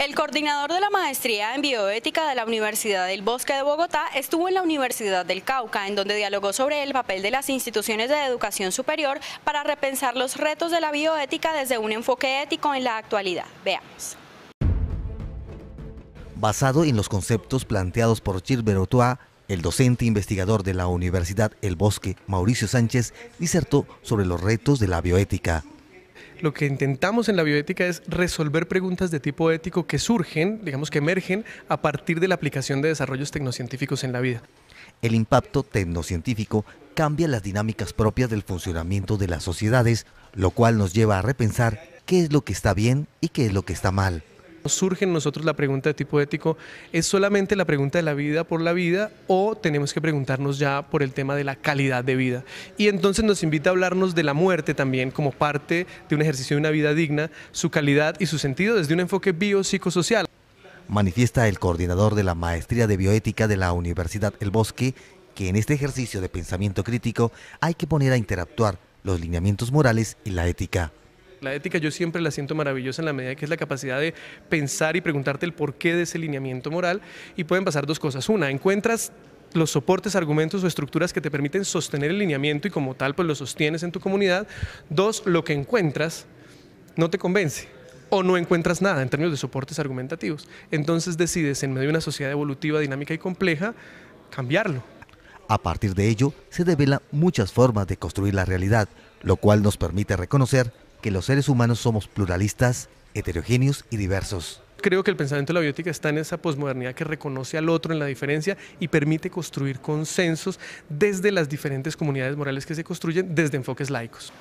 El coordinador de la maestría en bioética de la Universidad del Bosque de Bogotá estuvo en la Universidad del Cauca, en donde dialogó sobre el papel de las instituciones de educación superior para repensar los retos de la bioética desde un enfoque ético en la actualidad. Veamos. Basado en los conceptos planteados por Gilbert Otoa, el docente investigador de la Universidad El Bosque, Mauricio Sánchez, disertó sobre los retos de la bioética lo que intentamos en la bioética es resolver preguntas de tipo ético que surgen, digamos que emergen a partir de la aplicación de desarrollos tecnocientíficos en la vida. El impacto tecnocientífico cambia las dinámicas propias del funcionamiento de las sociedades, lo cual nos lleva a repensar qué es lo que está bien y qué es lo que está mal Surge en nosotros la pregunta de tipo ético, ¿es solamente la pregunta de la vida por la vida o tenemos que preguntarnos ya por el tema de la calidad de vida? Y entonces nos invita a hablarnos de la muerte también como parte de un ejercicio de una vida digna, su calidad y su sentido desde un enfoque biopsicosocial. Manifiesta el coordinador de la Maestría de Bioética de la Universidad El Bosque que en este ejercicio de pensamiento crítico hay que poner a interactuar los lineamientos morales y la ética. La ética yo siempre la siento maravillosa en la medida que es la capacidad de pensar y preguntarte el porqué de ese lineamiento moral y pueden pasar dos cosas. Una, encuentras los soportes, argumentos o estructuras que te permiten sostener el lineamiento y como tal pues lo sostienes en tu comunidad. Dos, lo que encuentras no te convence o no encuentras nada en términos de soportes argumentativos. Entonces decides en medio de una sociedad evolutiva, dinámica y compleja cambiarlo. A partir de ello se develan muchas formas de construir la realidad, lo cual nos permite reconocer que los seres humanos somos pluralistas, heterogéneos y diversos. Creo que el pensamiento de la biótica está en esa posmodernidad que reconoce al otro en la diferencia y permite construir consensos desde las diferentes comunidades morales que se construyen desde enfoques laicos.